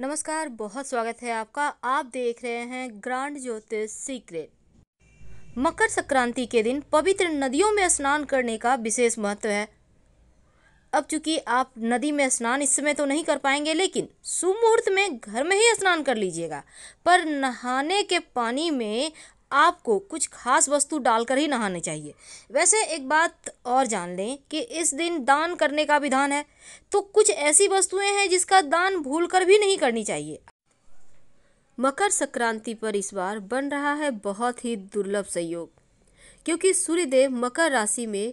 नमस्कार बहुत स्वागत है आपका आप देख रहे हैं ग्रांड ज्योतिष सीक्रेट मकर संक्रांति के दिन पवित्र नदियों में स्नान करने का विशेष महत्व है अब चूंकि आप नदी में स्नान इस समय तो नहीं कर पाएंगे लेकिन सुमूर्त में घर में ही स्नान कर लीजिएगा पर नहाने के पानी में आपको कुछ खास वस्तु डालकर ही नहाने चाहिए वैसे एक बात और जान लें कि इस दिन दान करने का विधान है तो कुछ ऐसी वस्तुएं हैं जिसका दान भूल कर भी नहीं करनी चाहिए मकर संक्रांति पर इस बार बन रहा है बहुत ही दुर्लभ संयोग क्योंकि सूर्यदेव मकर राशि में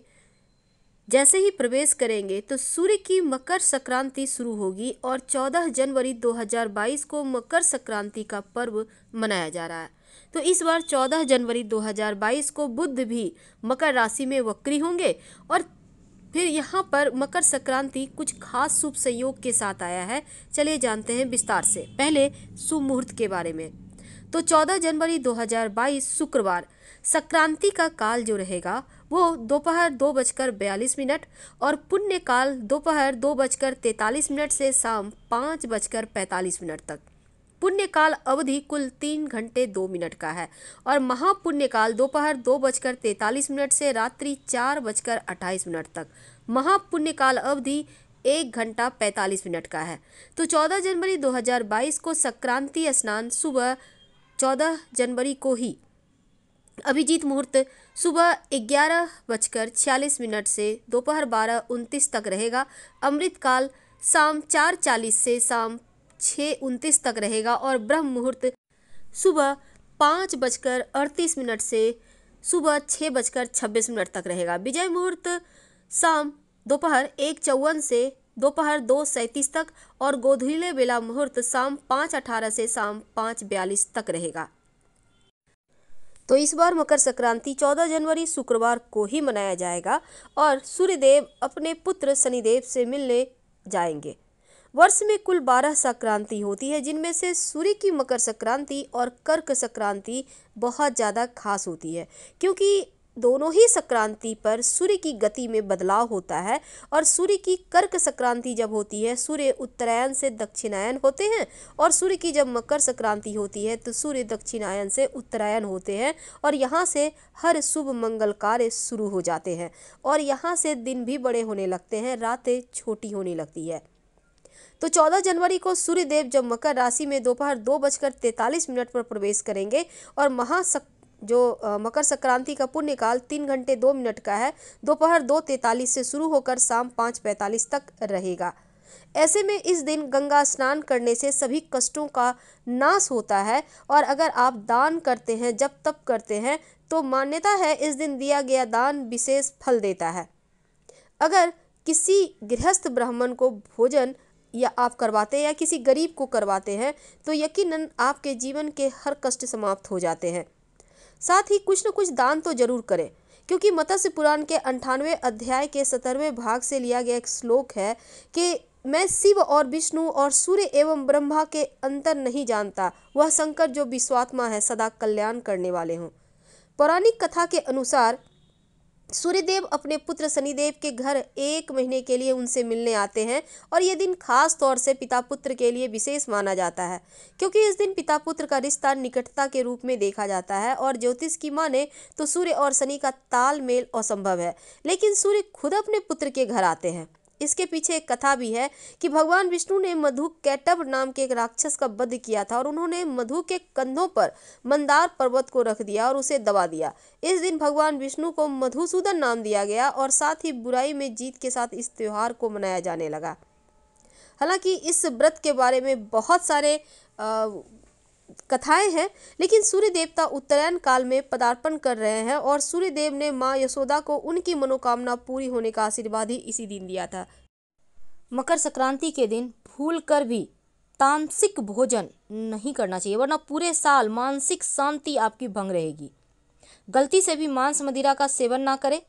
जैसे ही प्रवेश करेंगे तो सूर्य की मकर संक्रांति शुरू होगी और 14 जनवरी 2022 को मकर संक्रांति का पर्व मनाया जा रहा है तो इस बार 14 जनवरी 2022 को बुद्ध भी मकर राशि में वक्री होंगे और फिर यहाँ पर मकर संक्रांति कुछ खास शुभ संयोग के साथ आया है चलिए जानते हैं विस्तार से पहले शुभ मुहूर्त के बारे में तो 14 जनवरी 2022 शुक्रवार संक्रांति का काल जो रहेगा वो दोपहर दो बजकर बयालीस मिनट और पुण्य काल दोपहर दो बजकर तैतालीस मिनट से शाम पाँच बजकर पैंतालीस मिनट तक पुण्यकाल अवधि कुल तीन घंटे दो मिनट का है और महापुण्यकाल दोपहर दो, दो बजकर तैतालीस मिनट से रात्रि चार बजकर अट्ठाईस मिनट तक महापुण्यकाल अवधि एक घंटा पैंतालीस मिनट का है तो चौदह जनवरी 2022 को संक्रांति स्नान सुबह चौदह जनवरी को ही अभिजीत मुहूर्त सुबह ग्यारह बजकर छियालीस मिनट से दोपहर बारह उनतीस तक रहेगा अमृतकाल शाम चार चालीस से शाम छः उनतीस तक रहेगा और ब्रह्म मुहूर्त सुबह पाँच बजकर अड़तीस मिनट से सुबह छः बजकर छब्बीस मिनट तक रहेगा विजय मुहूर्त शाम दोपहर एक चौवन से दोपहर दो सैंतीस तक और गोधूले बेला मुहूर्त शाम पाँच अठारह से शाम पाँच बयालीस तक रहेगा तो इस बार मकर संक्रांति 14 जनवरी शुक्रवार को ही मनाया जाएगा और सूर्यदेव अपने पुत्र शनिदेव से मिलने जाएंगे वर्ष में कुल बारह संक्रांति होती है जिनमें से सूर्य की मकर संक्रांति और कर्क संक्रांति बहुत ज़्यादा खास होती है क्योंकि दोनों ही संक्रांति पर सूर्य की गति में बदलाव होता है और सूर्य की कर्क संक्रांति जब होती है सूर्य उत्तरायण से दक्षिणायन होते हैं और सूर्य की जब मकर संक्रांति होती है तो सूर्य दक्षिणायन से उत्तरायण होते हैं और यहाँ से हर शुभ मंगल कार्य शुरू हो जाते हैं और यहाँ से दिन भी बड़े होने लगते हैं रातें छोटी होने लगती है तो 14 जनवरी को सूर्य देव जब मकर राशि में दोपहर दो बजकर तैतालीस मिनट पर प्रवेश करेंगे और महासक जो आ, मकर संक्रांति का पुण्य काल तीन घंटे दो मिनट का है दोपहर दो तैतालीस से शुरू होकर शाम पाँच पैंतालीस तक रहेगा ऐसे में इस दिन गंगा स्नान करने से सभी कष्टों का नाश होता है और अगर आप दान करते हैं जब तप करते हैं तो मान्यता है इस दिन दिया गया दान विशेष फल देता है अगर किसी गृहस्थ ब्राह्मण को भोजन या आप करवाते हैं या किसी गरीब को करवाते हैं तो यकीनन आपके जीवन के हर कष्ट समाप्त हो जाते हैं साथ ही कुछ न कुछ दान तो जरूर करें क्योंकि मत्स्य पुराण के अंठानवे अध्याय के सत्तरवें भाग से लिया गया एक श्लोक है कि मैं शिव और विष्णु और सूर्य एवं ब्रह्मा के अंतर नहीं जानता वह शंकर जो विश्वात्मा है सदा कल्याण करने वाले हों पौराणिक कथा के अनुसार सूर्यदेव अपने पुत्र शनिदेव के घर एक महीने के लिए उनसे मिलने आते हैं और ये दिन खास तौर से पिता पुत्र के लिए विशेष माना जाता है क्योंकि इस दिन पिता पुत्र का रिश्ता निकटता के रूप में देखा जाता है और ज्योतिष की माने तो सूर्य और शनि का तालमेल असंभव है लेकिन सूर्य खुद अपने पुत्र के घर आते हैं इसके पीछे एक कथा भी है कि भगवान विष्णु ने मधु कैटव नाम के एक राक्षस का वध किया था और उन्होंने मधु के कंधों पर मंदार पर्वत को रख दिया और उसे दबा दिया इस दिन भगवान विष्णु को मधुसूदन नाम दिया गया और साथ ही बुराई में जीत के साथ इस त्यौहार को मनाया जाने लगा हालांकि इस व्रत के बारे में बहुत सारे आ, कथाएं हैं लेकिन सूर्य देवता उत्तरायण काल में पदार्पण कर रहे हैं और सूर्य देव ने माँ यशोदा को उनकी मनोकामना पूरी होने का आशीर्वाद ही इसी दिन दिया था मकर संक्रांति के दिन भूल कर भी तांसिक भोजन नहीं करना चाहिए वरना पूरे साल मानसिक शांति आपकी भंग रहेगी गलती से भी मांस मदिरा का सेवन ना करें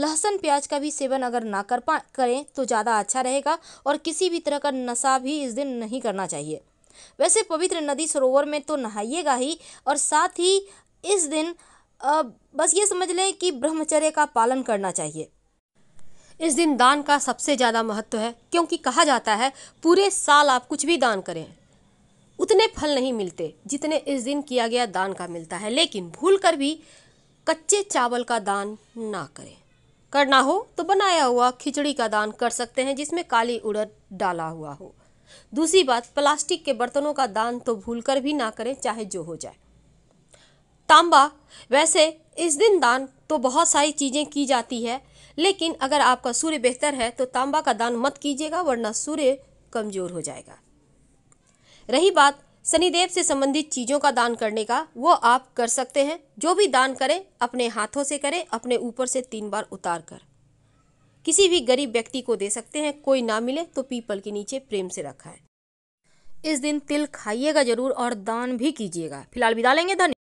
लहसुन प्याज का भी सेवन अगर ना कर पा करें तो ज़्यादा अच्छा रहेगा और किसी भी तरह का नशा भी इस दिन नहीं करना चाहिए वैसे पवित्र नदी सरोवर में तो नहाइएगा ही और साथ ही इस दिन बस ये समझ लें कि ब्रह्मचर्य का पालन करना चाहिए इस दिन दान का सबसे ज़्यादा महत्व है क्योंकि कहा जाता है पूरे साल आप कुछ भी दान करें उतने फल नहीं मिलते जितने इस दिन किया गया दान का मिलता है लेकिन भूल कर भी कच्चे चावल का दान ना करें करना हो तो बनाया हुआ खिचड़ी का दान कर सकते हैं जिसमें काली उड़द डाला हुआ हो दूसरी बात प्लास्टिक के बर्तनों का दान तो भूलकर भी ना करें चाहे जो हो जाए तांबा वैसे इस दिन दान तो बहुत सारी चीज़ें की जाती है लेकिन अगर आपका सूर्य बेहतर है तो तांबा का दान मत कीजिएगा वरना सूर्य कमज़ोर हो जाएगा रही बात शनिदेव से संबंधित चीज़ों का दान करने का वो आप कर सकते हैं जो भी दान करें अपने हाथों से करें अपने ऊपर से तीन बार उतार कर किसी भी गरीब व्यक्ति को दे सकते हैं कोई ना मिले तो पीपल के नीचे प्रेम से रखा है इस दिन तिल खाइएगा जरूर और दान भी कीजिएगा फिलहाल विदा लेंगे धन्यवाद